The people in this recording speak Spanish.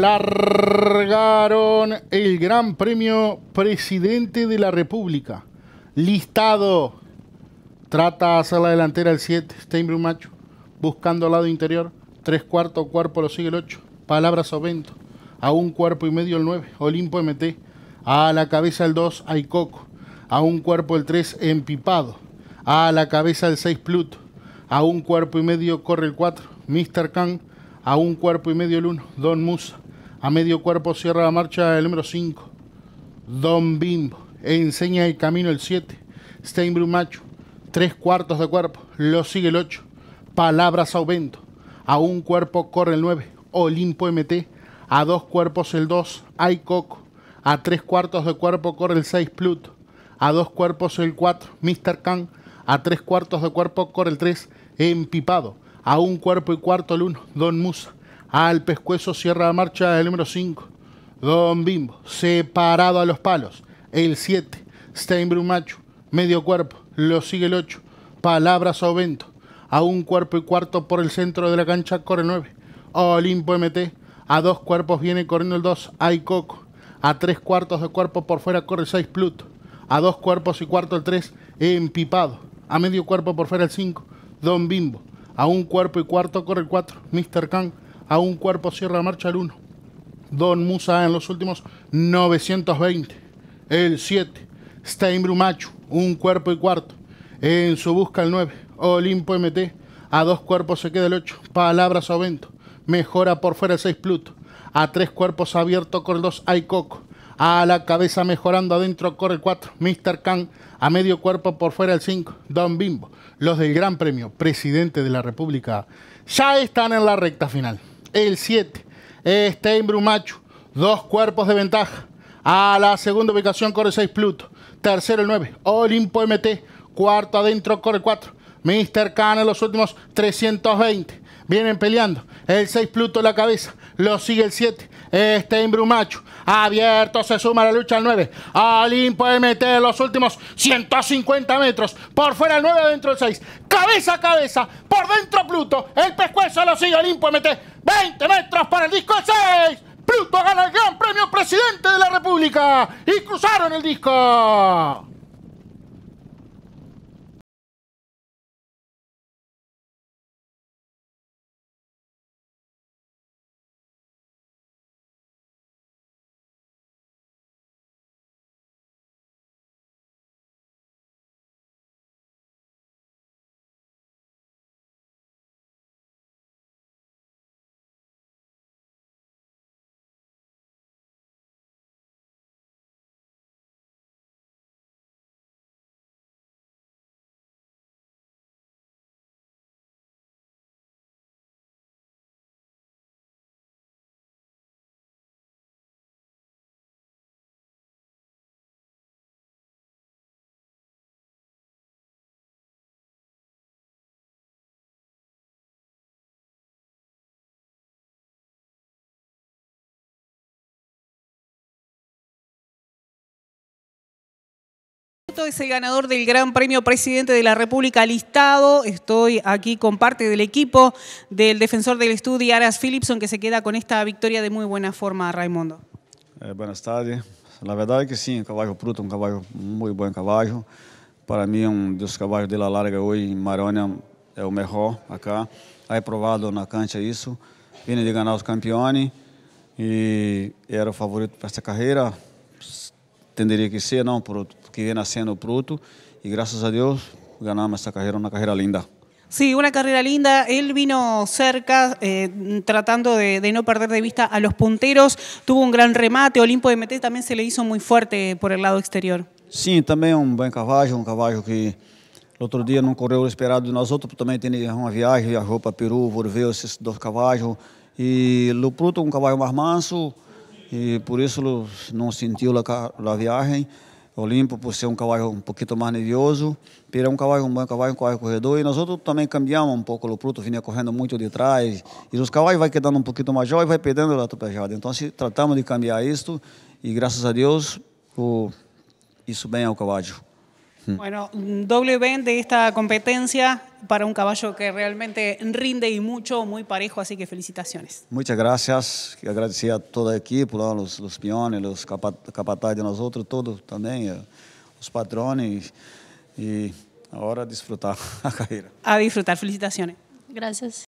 largaron el Gran Premio Presidente de la República. Listado. Trata de hacer la delantera el 7, Steinbrück Macho. Buscando al lado interior. Tres cuartos cuerpo lo sigue el 8. Palabras Ovento. A un cuerpo y medio el 9. Olimpo MT. A la cabeza el 2, Aicoco. A un cuerpo el 3, Empipado. A la cabeza el 6, Pluto. A un cuerpo y medio corre el 4, Mr. Kang a un cuerpo y medio el uno, Don Musa. A medio cuerpo cierra la marcha el número 5, Don Bimbo. E enseña el camino el 7, Steinbrun Macho. Tres cuartos de cuerpo, lo sigue el 8, Palabras Aumento. A un cuerpo corre el 9, Olimpo MT. A dos cuerpos el 2, ay A tres cuartos de cuerpo corre el 6, Pluto. A dos cuerpos el 4, Mr. Khan. A tres cuartos de cuerpo corre el 3, Empipado a un cuerpo y cuarto al uno, Don Musa. Al pescuezo cierra la marcha el número 5. Don Bimbo, separado a los palos. El 7. Steinbrun Macho, medio cuerpo. Lo sigue el 8. Palabras o vento A un cuerpo y cuarto por el centro de la cancha corre 9. Olimpo MT. A dos cuerpos viene corriendo el 2. Hay Coco. A tres cuartos de cuerpo por fuera corre 6. Pluto. A dos cuerpos y cuarto el 3. Empipado. A medio cuerpo por fuera el 5. Don Bimbo a un cuerpo y cuarto corre el 4. Mr. Kang. A un cuerpo cierra marcha el 1. Don Musa en los últimos 920. El 7. Steinbrumachu. Un cuerpo y cuarto. En su busca el 9. Olimpo MT. A dos cuerpos se queda el 8. Palabras vento Mejora por fuera el 6 Pluto. A tres cuerpos abierto con el 2 Hay a la cabeza mejorando adentro corre el 4. Mr. Khan. A medio cuerpo por fuera el 5. Don Bimbo. Los del Gran Premio. Presidente de la República. Ya están en la recta final. El 7. Stein Brumacho. Dos cuerpos de ventaja. A la segunda ubicación corre 6 Pluto. Tercero el 9. Olimpo MT. Cuarto adentro corre 4. Mr. Khan en los últimos 320. Vienen peleando. El 6 Pluto la cabeza. Lo sigue el 7. Este Imbrumacho. Abierto se suma la lucha al 9. Alin puede meter los últimos 150 metros. Por fuera el 9, dentro el 6. Cabeza a cabeza. Por dentro Pluto. El pescuezo lo sigue Olimpo puede meter 20 metros para el disco 6. Pluto gana el Gran Premio Presidente de la República. Y cruzaron el disco. es el ganador del Gran Premio Presidente de la República listado. Estoy aquí con parte del equipo del defensor del estudio, Aras Philipson, que se queda con esta victoria de muy buena forma, Raimundo. Eh, buenas tardes. La verdad es que sí, un caballo Pruto, un caballo, muy buen caballo. Para mí, un de los caballos de la larga hoy en es el mejor acá. Ha probado en la cancha eso. Viene de ganar los campeones y era el favorito para esta carrera. Tendría que ser, no, por que viene haciendo Pruto y gracias a Dios ganamos esta carrera, una carrera linda. Sí, una carrera linda. Él vino cerca, eh, tratando de, no perder de vista a los punteros. Tuvo un gran remate. Olimpo de MT también se le hizo muy fuerte por el lado exterior. Sí, también un buen caballo, un caballo que el otro día no corrió lo esperado de nosotros, pero también tenía una viaje, viajó para Perú, volvió esos dos caballos. Y lo Pruto, un caballo más manso, y por eso no sintió la, la viaje. Olimpo, por ser um cavalo um pouquinho mais nervioso, Pira um cavalo um bom cavalo, um cavalo corredor, e nós outros também cambiamos um pouco o Pluto, vinha correndo muito de trás, e os cavalos vai quedando um pouquinho mais e vai perdendo a atropelada. Então, se tratamos de cambiar isto, e graças a Deus, o... isso bem ao cavalo. Hmm. Bueno, doble ven de esta competencia para un caballo que realmente rinde y mucho, muy parejo, así que felicitaciones. Muchas gracias, agradecer a toda el equipo, los, los peones, los capataz de nosotros, todos también, eh, los patrones, y ahora disfrutar la carrera. A disfrutar, felicitaciones. Gracias.